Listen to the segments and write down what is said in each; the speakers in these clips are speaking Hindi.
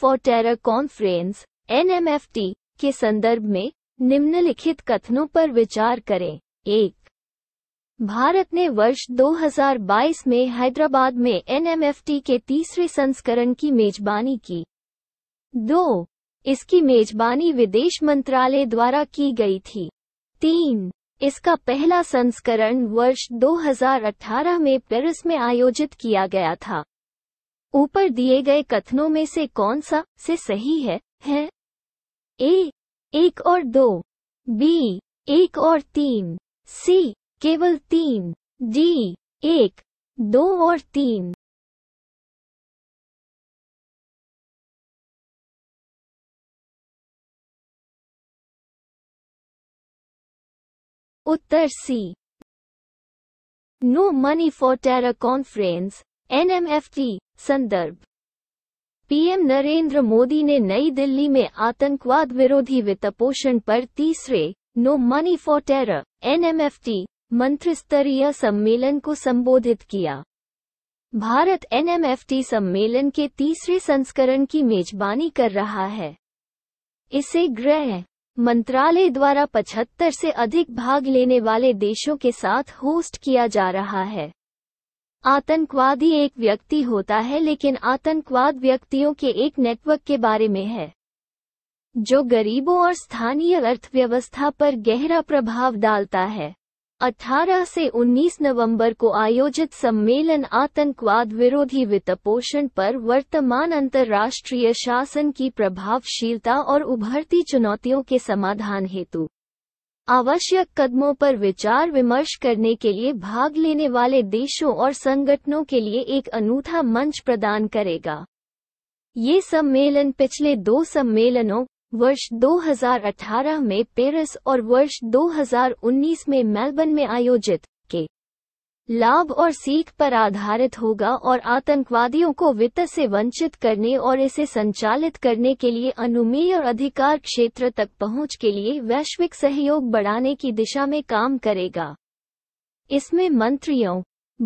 फॉर टेरर कॉन्फ्रेंस एन के संदर्भ में निम्नलिखित कथनों पर विचार करें एक भारत ने वर्ष 2022 में हैदराबाद में एन के तीसरे संस्करण की मेजबानी की दो इसकी मेजबानी विदेश मंत्रालय द्वारा की गई थी तीन इसका पहला संस्करण वर्ष 2018 में पेरिस में आयोजित किया गया था ऊपर दिए गए कथनों में से कौन सा से सही है है ए एक और दो बी एक और तीन सी केवल तीन डी एक दो और तीन उत्तर C no money for terror conference NMFT, संदर्भ पीएम नरेंद्र मोदी ने नई दिल्ली में आतंकवाद विरोधी वित्तपोषण पर तीसरे no money for terror NMFT मंत्रिस्तरीय सम्मेलन को संबोधित किया भारत एनएमएफटी सम्मेलन के तीसरे संस्करण की मेजबानी कर रहा है इसे गृह मंत्रालय द्वारा 75 से अधिक भाग लेने वाले देशों के साथ होस्ट किया जा रहा है आतंकवादी एक व्यक्ति होता है लेकिन आतंकवाद व्यक्तियों के एक नेटवर्क के बारे में है जो गरीबों और स्थानीय अर्थव्यवस्था पर गहरा प्रभाव डालता है 18 से 19 नवंबर को आयोजित सम्मेलन आतंकवाद विरोधी वित्त पोषण पर वर्तमान अंतर्राष्ट्रीय शासन की प्रभावशीलता और उभरती चुनौतियों के समाधान हेतु आवश्यक कदमों पर विचार विमर्श करने के लिए भाग लेने वाले देशों और संगठनों के लिए एक अनूठा मंच प्रदान करेगा ये सम्मेलन पिछले दो सम्मेलनों वर्ष 2018 में पेरिस और वर्ष 2019 में मेलबर्न में आयोजित के लाभ और सीख पर आधारित होगा और आतंकवादियों को वित्त से वंचित करने और इसे संचालित करने के लिए अनुमेय और अधिकार क्षेत्र तक पहुंच के लिए वैश्विक सहयोग बढ़ाने की दिशा में काम करेगा इसमें मंत्रियों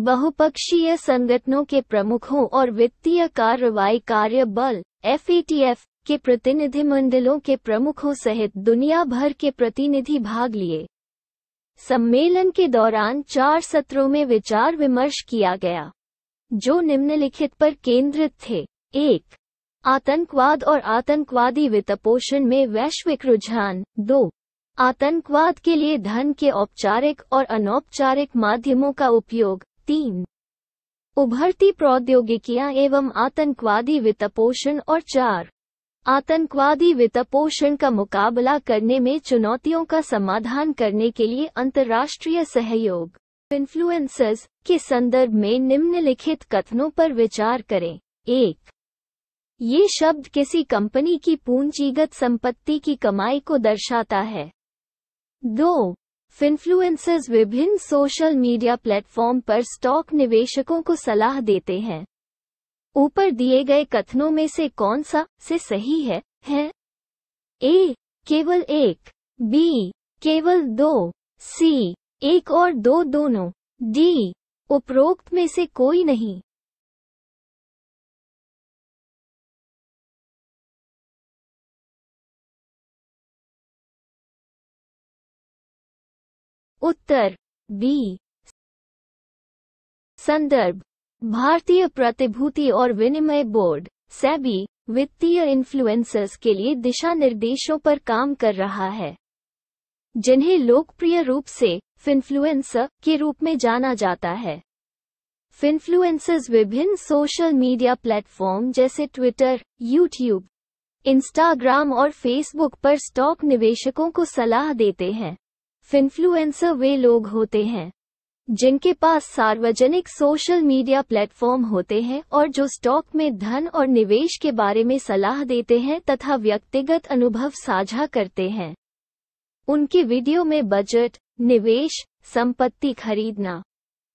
बहुपक्षीय संगठनों के प्रमुखों और वित्तीय कार्रवाई कार्य बल एफ के प्रतिनिधिमंडलों के प्रमुखों सहित दुनिया भर के प्रतिनिधि भाग लिए सम्मेलन के दौरान चार सत्रों में विचार विमर्श किया गया जो निम्नलिखित पर केंद्रित थे एक आतंकवाद और आतंकवादी वित्तपोषण में वैश्विक रुझान दो आतंकवाद के लिए धन के औपचारिक और अनौपचारिक माध्यमों का उपयोग तीन उभरती प्रौद्योगिकियां एवं आतंकवादी वित्तपोषण और चार आतंकवादी वित्तपोषण का मुकाबला करने में चुनौतियों का समाधान करने के लिए अंतर्राष्ट्रीय सहयोग इन्फ्लुएंसर्स के संदर्भ में निम्नलिखित कथनों पर विचार करें एक ये शब्द किसी कंपनी की पूंजीगत संपत्ति की कमाई को दर्शाता है दो फिन्फ्लुएंसर्स विभिन्न सोशल मीडिया प्लेटफॉर्म पर स्टॉक निवेशकों को सलाह देते हैं ऊपर दिए गए कथनों में से कौन सा से सही है हैं? ए केवल एक बी केवल दो सी एक और दो दोनों डी उपरोक्त में से कोई नहीं उत्तर बी संदर्भ भारतीय प्रतिभूति और विनिमय बोर्ड सेबी वित्तीय इन्फ्लुएंसर्स के लिए दिशा निर्देशों पर काम कर रहा है जिन्हें लोकप्रिय रूप से फिनफ्लुएंसर के रूप में जाना जाता है फिनफ्लुएंसर्स विभिन्न सोशल मीडिया प्लेटफॉर्म जैसे ट्विटर यूट्यूब इंस्टाग्राम और फेसबुक पर स्टॉक निवेशकों को सलाह देते हैं फिनफ्लुएंसर वे लोग होते हैं जिनके पास सार्वजनिक सोशल मीडिया प्लेटफॉर्म होते हैं और जो स्टॉक में धन और निवेश के बारे में सलाह देते हैं तथा व्यक्तिगत अनुभव साझा करते हैं उनके वीडियो में बजट निवेश संपत्ति खरीदना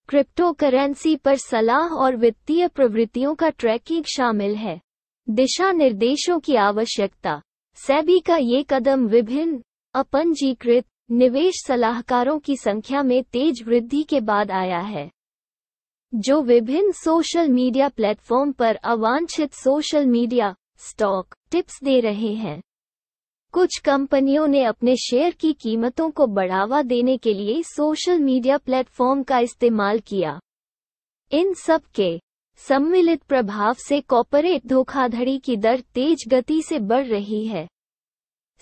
क्रिप्टो करेंसी पर सलाह और वित्तीय प्रवृत्तियों का ट्रैकिंग शामिल है दिशा निर्देशों की आवश्यकता सेबी का ये कदम विभिन्न अपंजीकृत निवेश सलाहकारों की संख्या में तेज वृद्धि के बाद आया है जो विभिन्न सोशल मीडिया प्लेटफॉर्म पर अवांछित सोशल मीडिया स्टॉक टिप्स दे रहे हैं कुछ कंपनियों ने अपने शेयर की कीमतों को बढ़ावा देने के लिए सोशल मीडिया प्लेटफॉर्म का इस्तेमाल किया इन सब के सम्मिलित प्रभाव से कॉपोरेट धोखाधड़ी की दर तेज गति से बढ़ रही है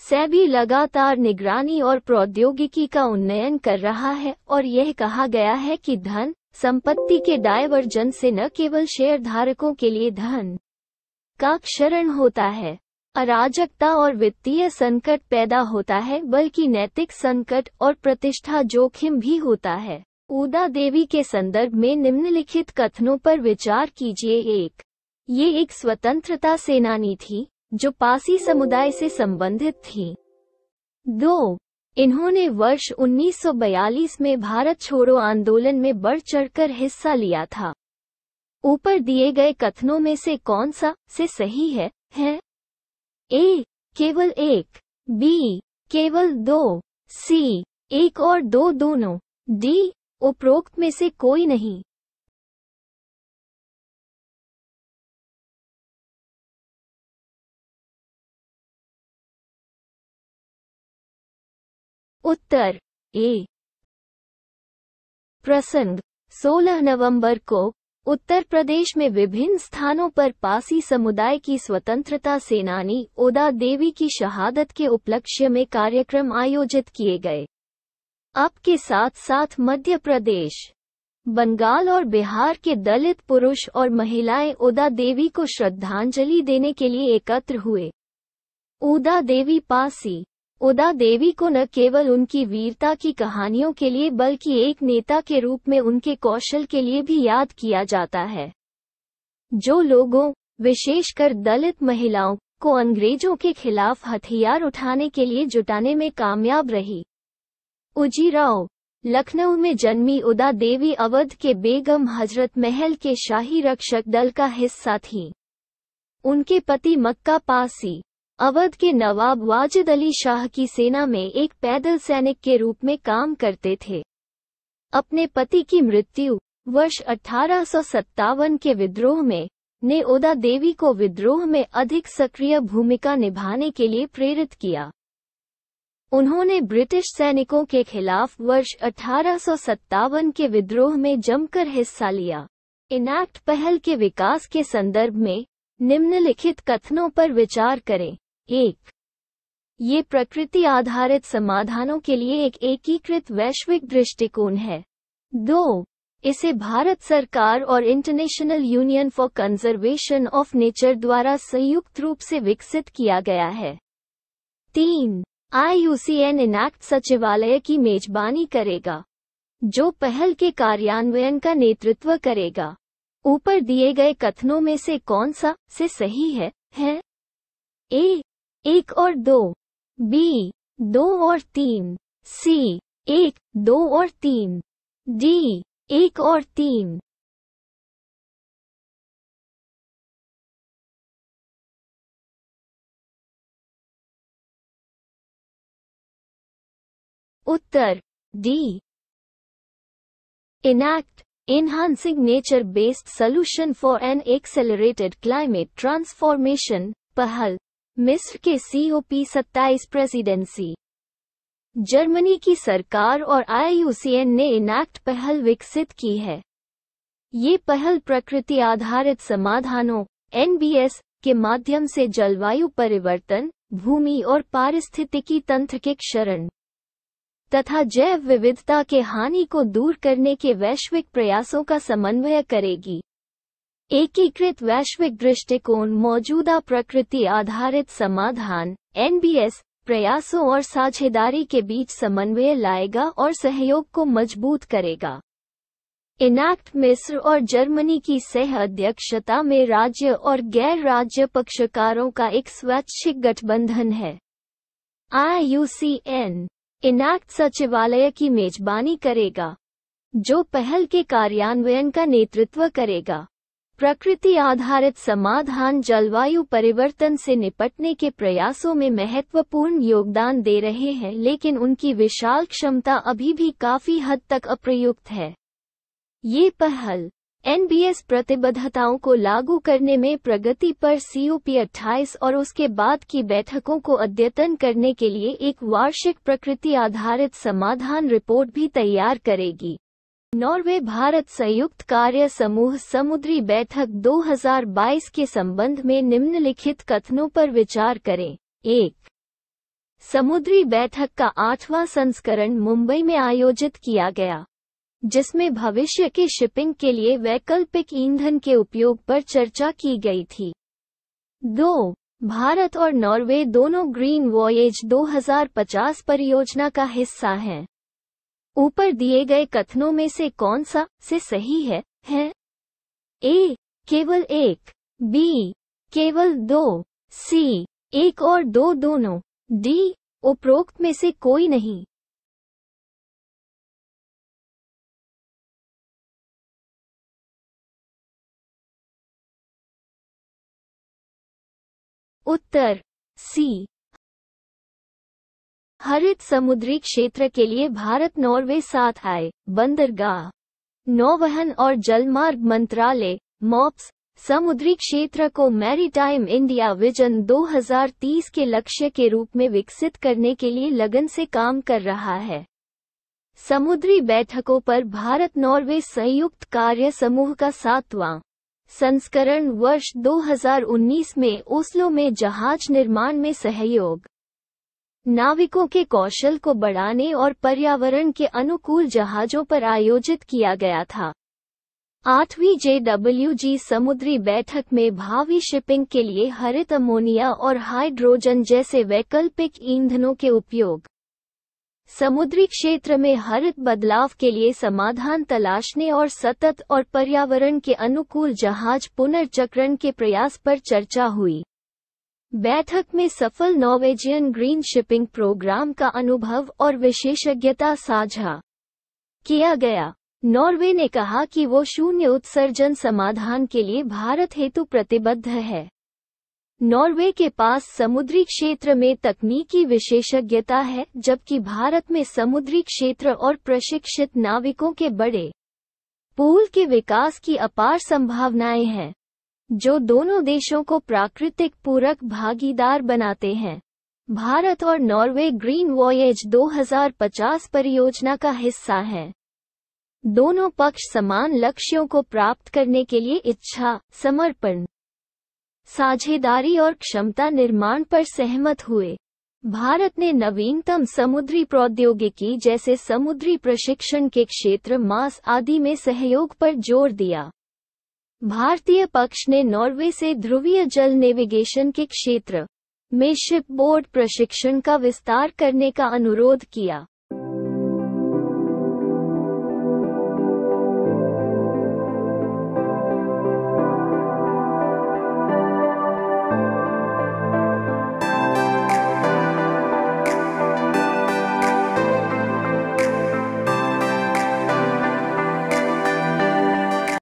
सेबी लगातार निगरानी और प्रौद्योगिकी का उन्नयन कर रहा है और यह कहा गया है कि धन संपत्ति के डायवर्जन से न केवल शेयरधारकों के लिए धन का क्षरण होता है अराजकता और वित्तीय संकट पैदा होता है बल्कि नैतिक संकट और प्रतिष्ठा जोखिम भी होता है ऊदा देवी के संदर्भ में निम्नलिखित कथनों पर विचार कीजिए एक ये एक स्वतंत्रता सेनानी थी जो पासी समुदाय से संबंधित थीं। दो इन्होंने वर्ष 1942 में भारत छोड़ो आंदोलन में बढ़ चढ़कर हिस्सा लिया था ऊपर दिए गए कथनों में से कौन सा से सही है है ए केवल एक बी केवल दो सी एक और दो दोनों डी उपरोक्त में से कोई नहीं उत्तर ए प्रसंग 16 नवंबर को उत्तर प्रदेश में विभिन्न स्थानों पर पासी समुदाय की स्वतंत्रता सेनानी ओदा देवी की शहादत के उपलक्ष्य में कार्यक्रम आयोजित किए गए आपके साथ साथ मध्य प्रदेश बंगाल और बिहार के दलित पुरुष और महिलाएं ओदा देवी को श्रद्धांजलि देने के लिए एकत्र हुए ओदा देवी पासी उदा देवी को न केवल उनकी वीरता की कहानियों के लिए बल्कि एक नेता के रूप में उनके कौशल के लिए भी याद किया जाता है जो लोगों विशेषकर दलित महिलाओं को अंग्रेजों के खिलाफ हथियार उठाने के लिए जुटाने में कामयाब रही उजी राव लखनऊ में जन्मी उदा देवी अवध के बेगम हजरत महल के शाही रक्षक दल का हिस्सा थी उनके पति मक्का पासी अवध के नवाब वाजिद अली शाह की सेना में एक पैदल सैनिक के रूप में काम करते थे अपने पति की मृत्यु वर्ष अठारह के विद्रोह में ने उदा देवी को विद्रोह में अधिक सक्रिय भूमिका निभाने के लिए प्रेरित किया उन्होंने ब्रिटिश सैनिकों के खिलाफ वर्ष अठारह के विद्रोह में जमकर हिस्सा लिया इनैक्ट पहल के विकास के संदर्भ में निम्नलिखित कथनों पर विचार करें एक ये प्रकृति आधारित समाधानों के लिए एक एकीकृत वैश्विक दृष्टिकोण है दो इसे भारत सरकार और International Union for Conservation of Nature द्वारा संयुक्त रूप से विकसित किया गया है तीन I U C N ENACT सचिवालय की मेजबानी करेगा जो पहल के कार्यान्वयन का नेतृत्व करेगा ऊपर दिए गए कथनों में से कौन सा से सही है है ए एक और दो बी दो और तीन सी एक दो और तीन डी एक और तीन उत्तर D ENACT enhancing nature based solution for an accelerated climate transformation पहल मिस्र के सीओपी सत्ताईस प्रेसिडेंसी जर्मनी की सरकार और आईयूसीएन ने इनैक्ट पहल विकसित की है ये पहल प्रकृति आधारित समाधानों एनबीएस के माध्यम से जलवायु परिवर्तन भूमि और पारिस्थितिकी तंत्र के क्षरण तथा जैव विविधता के हानि को दूर करने के वैश्विक प्रयासों का समन्वय करेगी एकीकृत वैश्विक दृष्टिकोण मौजूदा प्रकृति आधारित समाधान एन प्रयासों और साझेदारी के बीच समन्वय लाएगा और सहयोग को मजबूत करेगा इनैक्ट मिस्र और जर्मनी की सह अध्यक्षता में राज्य और गैर राज्य पक्षकारों का एक स्वैच्छिक गठबंधन है आईयूसीएन इनैक्ट सचिवालय की मेजबानी करेगा जो पहल के कार्यान्वयन का नेतृत्व करेगा प्रकृति आधारित समाधान जलवायु परिवर्तन से निपटने के प्रयासों में महत्वपूर्ण योगदान दे रहे हैं लेकिन उनकी विशाल क्षमता अभी भी काफी हद तक अप्रयुक्त है ये पहल एनबीएस प्रतिबद्धताओं को लागू करने में प्रगति पर सीओपी 28 और उसके बाद की बैठकों को अद्यतन करने के लिए एक वार्षिक प्रकृति आधारित समाधान रिपोर्ट भी तैयार करेगी नॉर्वे भारत संयुक्त कार्य समूह समुद्री बैठक 2022 के संबंध में निम्नलिखित कथनों पर विचार करें एक समुद्री बैठक का आठवां संस्करण मुंबई में आयोजित किया गया जिसमें भविष्य के शिपिंग के लिए वैकल्पिक ईंधन के उपयोग पर चर्चा की गई थी दो भारत और नॉर्वे दोनों ग्रीन वॉयेज 2050 परियोजना का हिस्सा हैं ऊपर दिए गए कथनों में से कौन सा से सही है है ए केवल एक बी केवल दो सी एक और दो दोनों डी उपरोक्त में से कोई नहीं उत्तर सी हरित समुद्री क्षेत्र के लिए भारत नॉर्वे साथ आए बंदरगाह नौवहन और जलमार्ग मंत्रालय मॉप्स समुद्री क्षेत्र को मैरीटाइम इंडिया विजन 2030 के लक्ष्य के रूप में विकसित करने के लिए लगन से काम कर रहा है समुद्री बैठकों पर भारत नॉर्वे संयुक्त कार्य समूह का सातवां संस्करण वर्ष 2019 में ओस्लो में जहाज निर्माण में सहयोग नाविकों के कौशल को बढ़ाने और पर्यावरण के अनुकूल जहाजों पर आयोजित किया गया था आठवीं जेडब्ल्यूजी समुद्री बैठक में भावी शिपिंग के लिए हरित अमोनिया और हाइड्रोजन जैसे वैकल्पिक ईंधनों के उपयोग समुद्री क्षेत्र में हरित बदलाव के लिए समाधान तलाशने और सतत और पर्यावरण के अनुकूल जहाज पुनर्चक्रण के प्रयास पर चर्चा हुई बैठक में सफल नॉर्वेजियन ग्रीन शिपिंग प्रोग्राम का अनुभव और विशेषज्ञता साझा किया गया नॉर्वे ने कहा कि वो शून्य उत्सर्जन समाधान के लिए भारत हेतु प्रतिबद्ध है नॉर्वे के पास समुद्री क्षेत्र में तकनीकी विशेषज्ञता है जबकि भारत में समुद्री क्षेत्र और प्रशिक्षित नाविकों के बड़े पूल के विकास की अपार संभावनाएं हैं जो दोनों देशों को प्राकृतिक पूरक भागीदार बनाते हैं भारत और नॉर्वे ग्रीन वॉयज 2050 परियोजना का हिस्सा है दोनों पक्ष समान लक्ष्यों को प्राप्त करने के लिए इच्छा समर्पण साझेदारी और क्षमता निर्माण पर सहमत हुए भारत ने नवीनतम समुद्री प्रौद्योगिकी जैसे समुद्री प्रशिक्षण के क्षेत्र मास आदि में सहयोग पर जोर दिया भारतीय पक्ष ने नॉर्वे से ध्रुवीय जल नेविगेशन के क्षेत्र में शिपबोर्ड प्रशिक्षण का विस्तार करने का अनुरोध किया